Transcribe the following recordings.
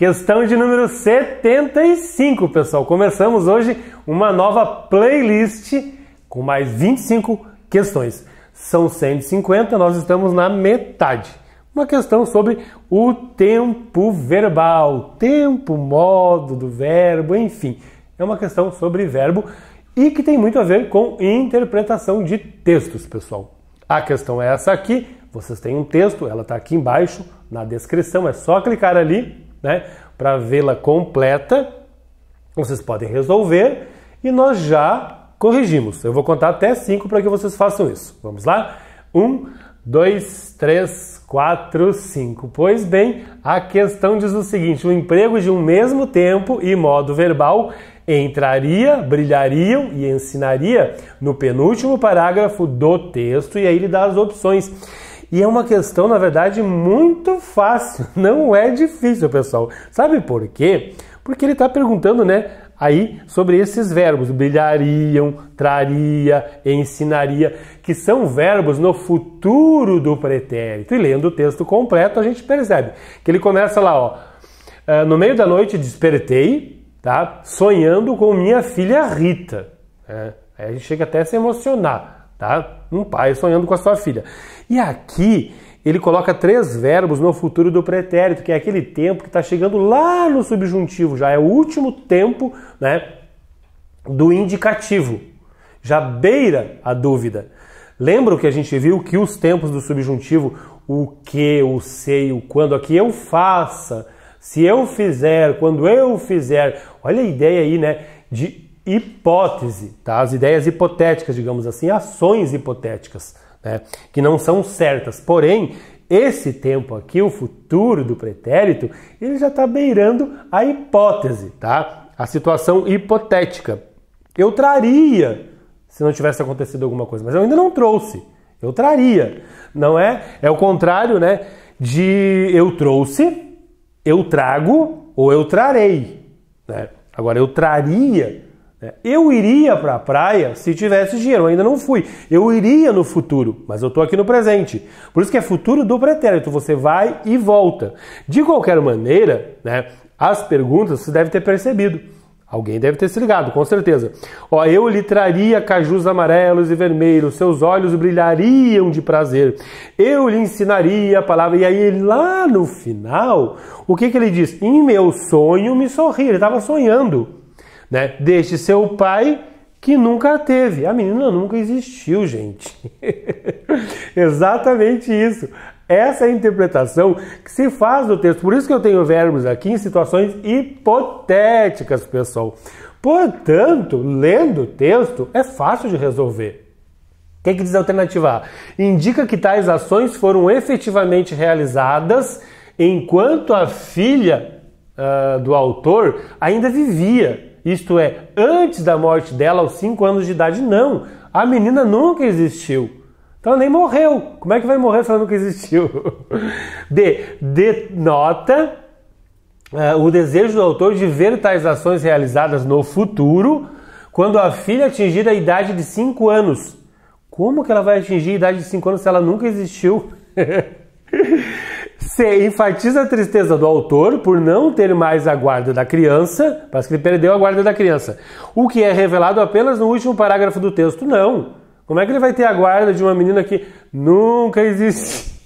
Questão de número 75, pessoal. Começamos hoje uma nova playlist com mais 25 questões. São 150, nós estamos na metade. Uma questão sobre o tempo verbal, tempo, modo do verbo, enfim. É uma questão sobre verbo e que tem muito a ver com interpretação de textos, pessoal. A questão é essa aqui. Vocês têm um texto, ela está aqui embaixo na descrição, é só clicar ali né? Para vê-la completa, vocês podem resolver e nós já corrigimos. Eu vou contar até 5 para que vocês façam isso. Vamos lá? 1, 2, 3, 4, 5. Pois bem, a questão diz o seguinte: o emprego de um mesmo tempo e modo verbal entraria, brilhariam e ensinaria no penúltimo parágrafo do texto, e aí ele dá as opções. E é uma questão, na verdade, muito fácil, não é difícil, pessoal. Sabe por quê? Porque ele está perguntando, né, aí sobre esses verbos, brilhariam, traria, ensinaria, que são verbos no futuro do pretérito. E lendo o texto completo, a gente percebe que ele começa lá, ó, ah, no meio da noite despertei, tá, sonhando com minha filha Rita. É, aí a gente chega até a se emocionar tá? Um pai sonhando com a sua filha. E aqui ele coloca três verbos no futuro do pretérito, que é aquele tempo que está chegando lá no subjuntivo, já é o último tempo, né, do indicativo. Já beira a dúvida. Lembra que a gente viu que os tempos do subjuntivo, o que, o sei, o quando, aqui eu faça, se eu fizer, quando eu fizer. Olha a ideia aí, né, de hipótese, tá? as ideias hipotéticas, digamos assim, ações hipotéticas, né? que não são certas. Porém, esse tempo aqui, o futuro do pretérito, ele já está beirando a hipótese, tá? a situação hipotética. Eu traria se não tivesse acontecido alguma coisa, mas eu ainda não trouxe. Eu traria, não é? É o contrário, né? De eu trouxe, eu trago ou eu trarei, né? Agora eu traria é, eu iria para a praia se tivesse dinheiro, eu ainda não fui. Eu iria no futuro, mas eu estou aqui no presente. Por isso que é futuro do pretérito, você vai e volta. De qualquer maneira, né, as perguntas você deve ter percebido. Alguém deve ter se ligado, com certeza. Ó, eu lhe traria cajus amarelos e vermelhos, seus olhos brilhariam de prazer. Eu lhe ensinaria a palavra. E aí, lá no final, o que, que ele diz? Em meu sonho me sorri. Ele estava sonhando né? Deixe seu pai que nunca teve. A menina nunca existiu, gente. Exatamente isso. Essa é a interpretação que se faz do texto. Por isso que eu tenho verbos aqui em situações hipotéticas, pessoal. Portanto, lendo o texto é fácil de resolver. O que, que diz a alternativa A? Indica que tais ações foram efetivamente realizadas enquanto a filha uh, do autor ainda vivia isto é, antes da morte dela, aos 5 anos de idade, não. A menina nunca existiu. Então ela nem morreu. Como é que vai morrer se ela nunca existiu? D. Denota uh, o desejo do autor de ver tais ações realizadas no futuro, quando a filha atingir a idade de 5 anos. Como que ela vai atingir a idade de 5 anos se ela nunca existiu? C. Enfatiza a tristeza do autor por não ter mais a guarda da criança. Parece que ele perdeu a guarda da criança. O que é revelado apenas no último parágrafo do texto. Não. Como é que ele vai ter a guarda de uma menina que nunca existiu?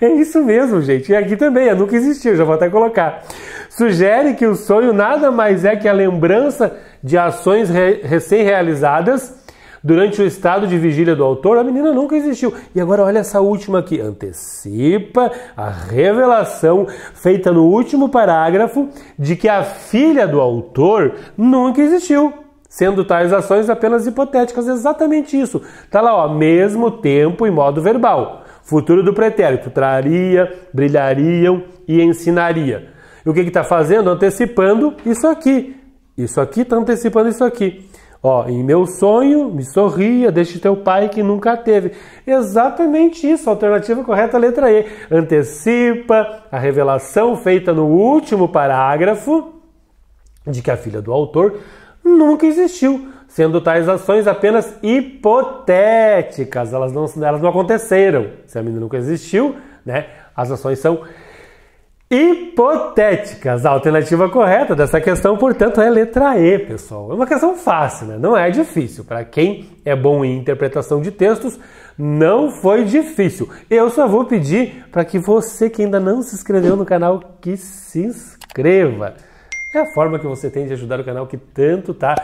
É isso mesmo, gente. E aqui também, é nunca existiu, já vou até colocar. Sugere que o sonho nada mais é que a lembrança de ações re recém-realizadas Durante o estado de vigília do autor, a menina nunca existiu. E agora olha essa última aqui, antecipa a revelação feita no último parágrafo de que a filha do autor nunca existiu sendo tais ações apenas hipotéticas. Exatamente isso. Tá lá, ó, mesmo tempo e modo verbal. Futuro do pretérito, traria, brilhariam e ensinaria. E o que está fazendo? Antecipando isso aqui. Isso aqui está antecipando isso aqui. Ó, em meu sonho, me sorria, deixe teu pai que nunca teve. Exatamente isso, a alternativa correta a letra E. Antecipa a revelação feita no último parágrafo de que a filha do autor nunca existiu, sendo tais ações apenas hipotéticas, elas não, elas não aconteceram. Se a menina nunca existiu, né, as ações são hipotéticas. A alternativa correta dessa questão, portanto, é letra E, pessoal. É uma questão fácil, né? Não é difícil. Para quem é bom em interpretação de textos, não foi difícil. Eu só vou pedir para que você que ainda não se inscreveu no canal, que se inscreva. É a forma que você tem de ajudar o canal que tanto tá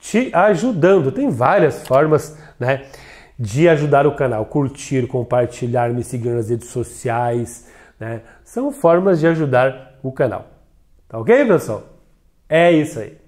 te ajudando. Tem várias formas, né? De ajudar o canal, curtir, compartilhar, me seguir nas redes sociais, né? São formas de ajudar o canal. Tá ok, pessoal? É isso aí.